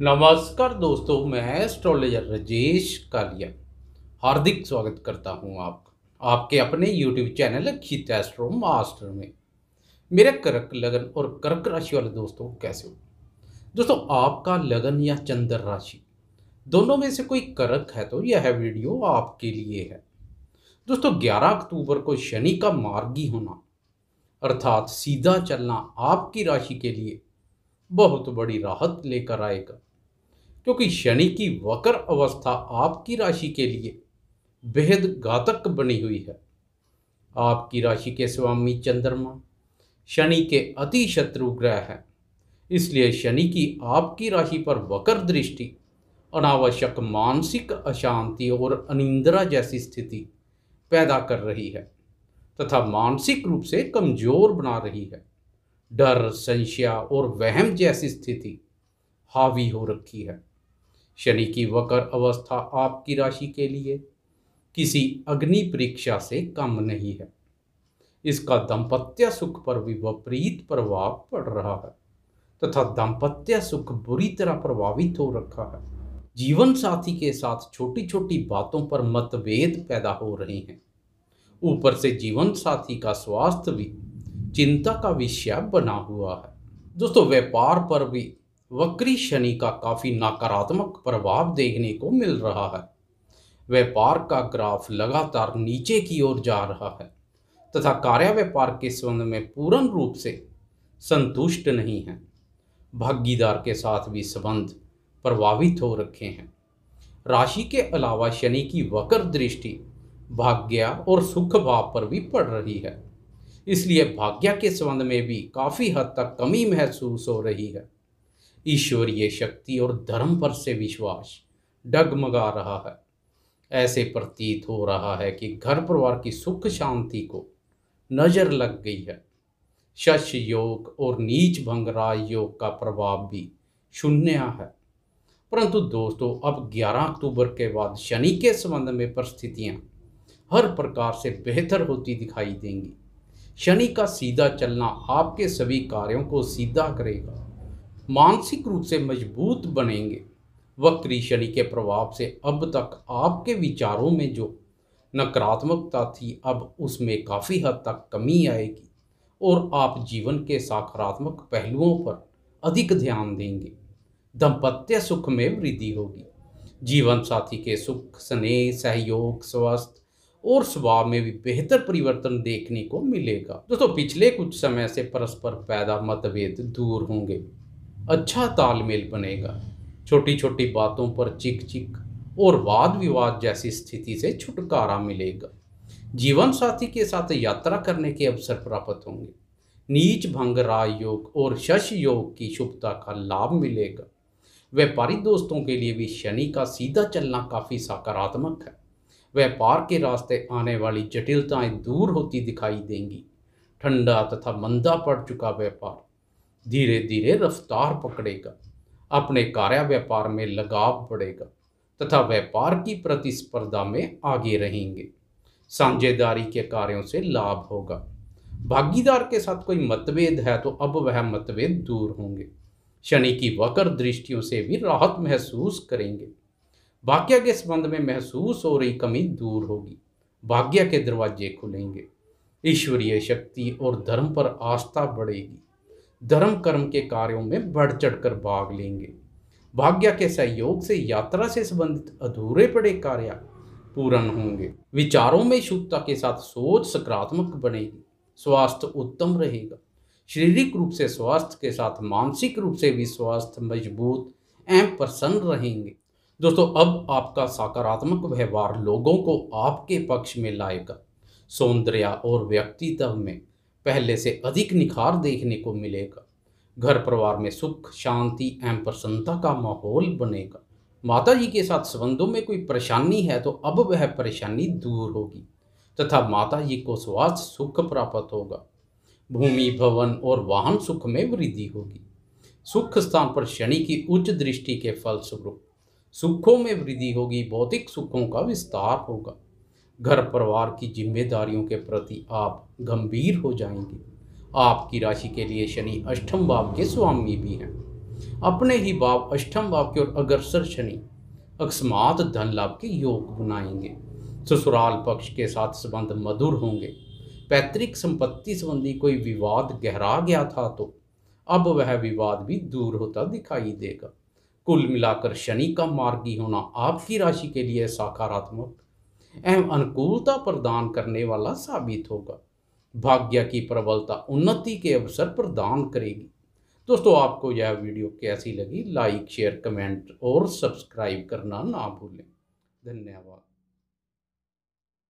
नमस्कार दोस्तों मैं एस्ट्रोलॉजर राजेश कालिया हार्दिक स्वागत करता हूं आपका आपके अपने यूट्यूब चैनल खित एस्ट्रो मास्टर में मेरे कर्क लगन और कर्क राशि वाले दोस्तों कैसे हो दोस्तों आपका लगन या चंद्र राशि दोनों में से कोई कर्क है तो यह वीडियो आपके लिए है दोस्तों 11 अक्टूबर को शनि का मार्गी होना अर्थात सीधा चलना आपकी राशि के लिए बहुत बड़ी राहत लेकर आएगा क्योंकि शनि की वक्र अवस्था आपकी राशि के लिए बेहद घातक बनी हुई है आपकी राशि के स्वामी चंद्रमा शनि के अति शत्रु ग्रह हैं इसलिए शनि की आपकी राशि पर वक्र दृष्टि अनावश्यक मानसिक अशांति और अनिंद्रा जैसी स्थिति पैदा कर रही है तथा मानसिक रूप से कमजोर बना रही है डर संशय और वहम जैसी स्थिति हावी हो रखी है शनि की वक्र अवस्था आपकी राशि के लिए किसी अग्नि परीक्षा से कम नहीं है इसका दंपत्य सुख पर भी विपरीत प्रभाव पड़ रहा है तथा दाम्पत्य सुख बुरी तरह प्रभावित हो रखा है जीवन साथी के साथ छोटी छोटी बातों पर मतभेद पैदा हो रहे हैं ऊपर से जीवन साथी का स्वास्थ्य भी चिंता का विषय बना हुआ है दोस्तों व्यापार पर भी वक्री शनि का काफ़ी नकारात्मक प्रभाव देखने को मिल रहा है व्यापार का ग्राफ लगातार नीचे की ओर जा रहा है तथा कार्य व्यापार के संबंध में पूर्ण रूप से संतुष्ट नहीं है भागीदार के साथ भी संबंध प्रभावित हो रखे हैं राशि के अलावा शनि की वक्र दृष्टि भाग्य और सुख भाव पर भी पड़ रही है इसलिए भाग्य के संबंध में भी काफ़ी हद तक कमी महसूस हो रही है ईश्वरीय शक्ति और धर्म पर से विश्वास डगमगा रहा है ऐसे प्रतीत हो रहा है कि घर परिवार की सुख शांति को नज़र लग गई है शश योग और नीच भंगराज योग का प्रभाव भी शून्य है परंतु दोस्तों अब 11 अक्टूबर के बाद शनि के संबंध में परिस्थितियाँ हर प्रकार से बेहतर होती दिखाई देंगी शनि का सीधा चलना आपके सभी कार्यों को सीधा करेगा मानसिक रूप से मजबूत बनेंगे वक्री शनि के प्रभाव से अब तक आपके विचारों में जो नकारात्मकता थी अब उसमें काफ़ी हद तक कमी आएगी और आप जीवन के सकारात्मक पहलुओं पर अधिक ध्यान देंगे दंपत्य सुख में वृद्धि होगी जीवन साथी के सुख स्नेह सहयोग स्वस्थ और स्वभाव में भी बेहतर परिवर्तन देखने को मिलेगा दोस्तों पिछले कुछ समय से परस्पर पैदा मतभेद दूर होंगे अच्छा तालमेल बनेगा छोटी छोटी बातों पर चिक चिक और वाद विवाद जैसी स्थिति से छुटकारा मिलेगा जीवन साथी के साथ यात्रा करने के अवसर प्राप्त होंगे नीच भंग राय योग और शश योग की शुभता का लाभ मिलेगा व्यापारी दोस्तों के लिए भी शनि का सीधा चलना काफ़ी सकारात्मक है व्यापार के रास्ते आने वाली जटिलताएं दूर होती दिखाई देंगी ठंडा तथा मंदा पड़ चुका व्यापार धीरे धीरे रफ्तार पकड़ेगा अपने कार्य व्यापार में लगाव बढ़ेगा तथा व्यापार की प्रतिस्पर्धा में आगे रहेंगे साझेदारी के कार्यों से लाभ होगा भागीदार के साथ कोई मतभेद है तो अब वह मतभेद दूर होंगे शनि की वक्र दृष्टियों से भी राहत महसूस करेंगे भाग्य के संबंध में महसूस हो रही कमी दूर होगी भाग्य के दरवाजे खुलेंगे ईश्वरीय शक्ति और धर्म पर आस्था बढ़ेगी धर्म कर्म के कार्यों में बढ़ चढ़ कर भाग लेंगे भाग्य के सहयोग से यात्रा से संबंधित अधूरे पड़े कार्य पूर्ण होंगे विचारों में शुभता के साथ सोच सकारात्मक बनेगी स्वास्थ्य उत्तम रहेगा शारीरिक रूप से स्वास्थ्य के साथ मानसिक रूप से भी स्वास्थ्य मजबूत एवं प्रसन्न रहेंगे दोस्तों अब आपका सकारात्मक व्यवहार लोगों को आपके पक्ष में लाएगा सौंदर्य और व्यक्तित्व में पहले से अधिक निखार देखने को मिलेगा घर परिवार में सुख शांति एवं प्रसन्नता का माहौल बनेगा माता जी के साथ संबंधों में कोई परेशानी है तो अब वह परेशानी दूर होगी तथा माता जी को स्वास्थ्य सुख प्राप्त होगा भूमि भवन और वाहन सुख में वृद्धि होगी सुख स्थान पर शनि की उच्च दृष्टि के फलस्वरूप सुखों में वृद्धि होगी भौतिक सुखों का विस्तार होगा घर परिवार की जिम्मेदारियों के प्रति आप गंभीर हो जाएंगे आपकी राशि के लिए शनि अष्टम भाव के स्वामी भी हैं अपने ही भाव अष्टम भाव के और अग्रसर शनि अकस्मात धन लाभ के योग बनाएंगे ससुराल पक्ष के साथ संबंध मधुर होंगे पैतृक संपत्ति संबंधी कोई विवाद गहरा गया था तो अब वह विवाद भी दूर होता दिखाई देगा कुल मिलाकर शनि का मार्गी होना आपकी राशि के लिए सकारात्मक एवं अनुकूलता प्रदान करने वाला साबित होगा भाग्य की प्रबलता उन्नति के अवसर प्रदान करेगी दोस्तों आपको यह वीडियो कैसी लगी लाइक शेयर कमेंट और सब्सक्राइब करना ना भूलें धन्यवाद